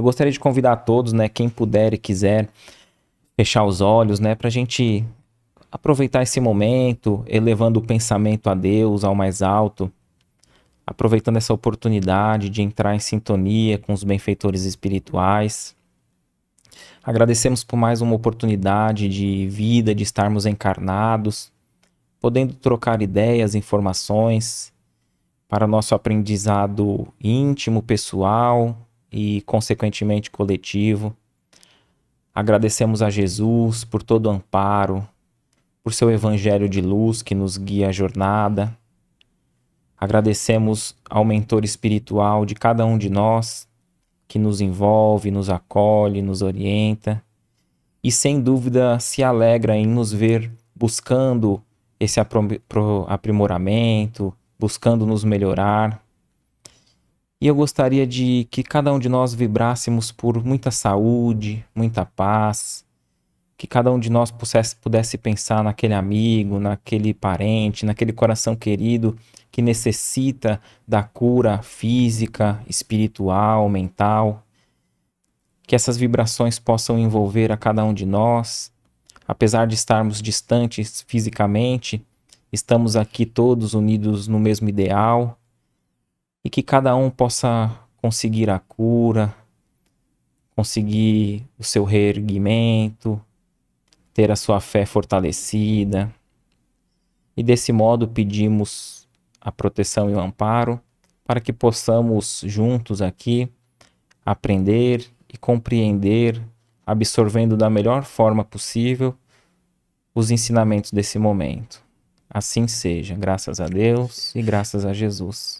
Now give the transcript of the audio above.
Eu gostaria de convidar todos, né, quem puder e quiser, fechar os olhos, né, para a gente aproveitar esse momento, elevando o pensamento a Deus, ao mais alto, aproveitando essa oportunidade de entrar em sintonia com os benfeitores espirituais. Agradecemos por mais uma oportunidade de vida, de estarmos encarnados, podendo trocar ideias, informações para nosso aprendizado íntimo, pessoal, e, consequentemente, coletivo. Agradecemos a Jesus por todo o amparo, por seu evangelho de luz que nos guia a jornada. Agradecemos ao mentor espiritual de cada um de nós que nos envolve, nos acolhe, nos orienta e sem dúvida se alegra em nos ver buscando esse aprimoramento, buscando nos melhorar. E eu gostaria de que cada um de nós vibrássemos por muita saúde, muita paz, que cada um de nós pudesse, pudesse pensar naquele amigo, naquele parente, naquele coração querido que necessita da cura física, espiritual, mental. Que essas vibrações possam envolver a cada um de nós, apesar de estarmos distantes fisicamente, estamos aqui todos unidos no mesmo ideal e que cada um possa conseguir a cura, conseguir o seu reerguimento, ter a sua fé fortalecida. E desse modo pedimos a proteção e o amparo para que possamos juntos aqui aprender e compreender, absorvendo da melhor forma possível os ensinamentos desse momento. Assim seja, graças a Deus e graças a Jesus.